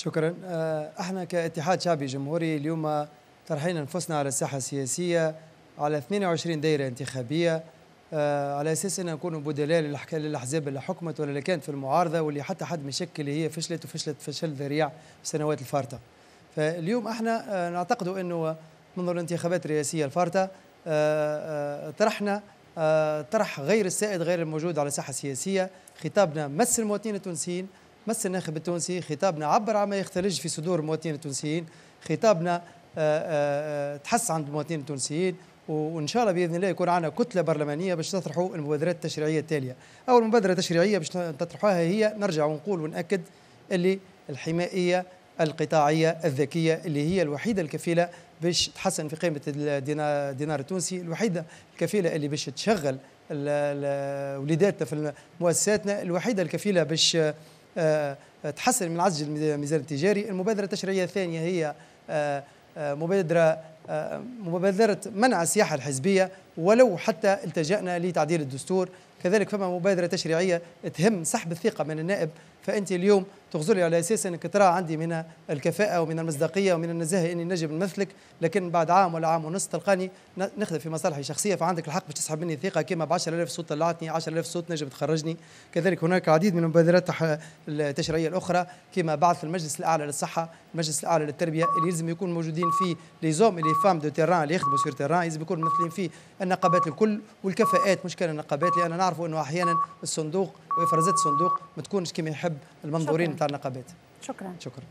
شكرا آه، احنا كاتحاد شعبي جمهوري اليوم طرحين انفسنا على الساحه السياسيه على 22 دائره انتخابيه آه، على اساس ان نكونوا بدلاء للاحزاب اللي حكمت ولا اللي كانت في المعارضه واللي حتى حد مشكل اللي هي فشلت وفشلت فشل ذريع في السنوات الفارطه. فاليوم احنا آه، نعتقد انه منذ الانتخابات الرئاسيه الفارطه طرحنا طرح غير السائد غير الموجود على الساحه السياسيه خطابنا مس المواطنين التونسيين مس الناخب التونسي خطابنا عبر عما يختلج في صدور المواطنين التونسيين خطابنا آه، آه، آه، تحس عند المواطنين التونسيين وان شاء الله باذن الله يكون عندنا كتله برلمانيه باش تطرحوا المبادرات التشريعيه التاليه. اول مبادره تشريعيه باش تطرحوها هي نرجع ونقول وناكد اللي الحمائيه القطاعيه الذكيه اللي هي الوحيده الكفيله باش تحسن في قيمه الدينار التونسي، الوحيده الكفيله اللي باش تشغل وليداتنا في مؤسساتنا، الوحيده الكفيله باش آه، آه، تحسن من عجز الميزان التجاري المبادرة التشريعية الثانية هي آه، مبادرة مبادرة منع السياحة الحزبية ولو حتى التجأنا لتعديل الدستور كذلك فما مبادرة تشريعية تهم سحب الثقة من النائب فأنت اليوم تغزلي على أساس أنك ترى عندي من الكفاءة ومن المصداقية ومن النزاهة أني نجم نمثلك لكن بعد عام ولا عام ونص تلقاني نخدم في مصالحي الشخصية فعندك الحق باش تسحب مني الثقة كما ب 10000 صوت طلعتني 10000 صوت نجم تخرجني كذلك هناك العديد من المبادرات التشريعية الأخرى كما بعث المجلس الأعلى للصحة المجلس الأعلى للتربية اللي يلزم يكون موجودين فيه ليزوم اللي فام دو تيران اللي يخدموا سير تيران لازم يكونوا ممثلين فيه النقابات الكل والكفاءات مش كان النقابات لان نعرفوا انه احيانا الصندوق وافرازات الصندوق ما تكونش كما يحب المنظورين نتاع النقابات شكرا شكرا